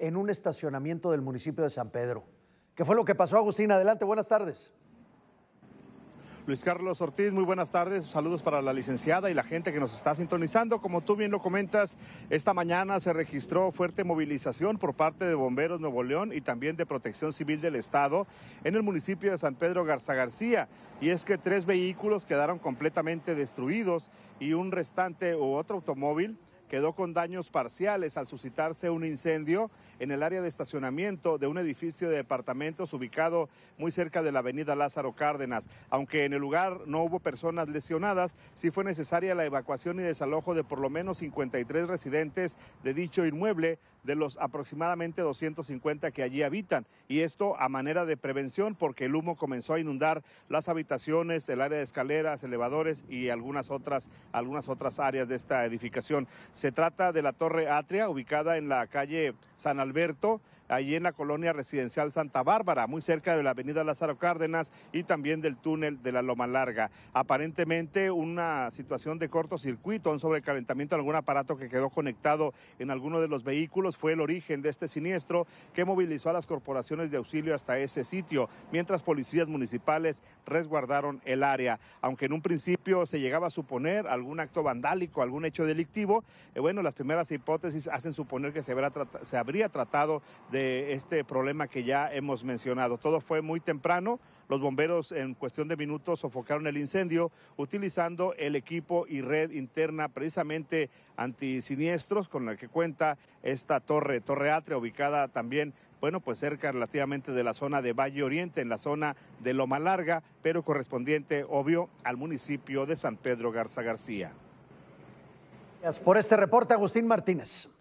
en un estacionamiento del municipio de San Pedro. ¿Qué fue lo que pasó, Agustín? Adelante, buenas tardes. Luis Carlos Ortiz, muy buenas tardes. Saludos para la licenciada y la gente que nos está sintonizando. Como tú bien lo comentas, esta mañana se registró fuerte movilización por parte de Bomberos Nuevo León y también de Protección Civil del Estado en el municipio de San Pedro Garza García. Y es que tres vehículos quedaron completamente destruidos y un restante u otro automóvil quedó con daños parciales al suscitarse un incendio en el área de estacionamiento de un edificio de departamentos ubicado muy cerca de la avenida Lázaro Cárdenas. Aunque en el lugar no hubo personas lesionadas, sí fue necesaria la evacuación y desalojo de por lo menos 53 residentes de dicho inmueble de los aproximadamente 250 que allí habitan. Y esto a manera de prevención porque el humo comenzó a inundar las habitaciones, el área de escaleras, elevadores y algunas otras, algunas otras áreas de esta edificación. Se trata de la Torre Atria, ubicada en la calle San Alberto, allí en la colonia residencial Santa Bárbara, muy cerca de la avenida Lázaro Cárdenas y también del túnel de la Loma Larga. Aparentemente una situación de cortocircuito, un sobrecalentamiento de algún aparato que quedó conectado en alguno de los vehículos fue el origen de este siniestro que movilizó a las corporaciones de auxilio hasta ese sitio, mientras policías municipales resguardaron el área. Aunque en un principio se llegaba a suponer algún acto vandálico, algún hecho delictivo, eh, bueno, las primeras hipótesis hacen suponer que se, se habría tratado de este problema que ya hemos mencionado. Todo fue muy temprano. Los bomberos en cuestión de minutos sofocaron el incendio utilizando el equipo y red interna precisamente antisiniestros con la que cuenta esta torre, Torre Atria, ubicada también bueno, pues cerca relativamente de la zona de Valle Oriente, en la zona de Loma Larga, pero correspondiente, obvio, al municipio de San Pedro Garza García. Gracias por este reporte, Agustín Martínez.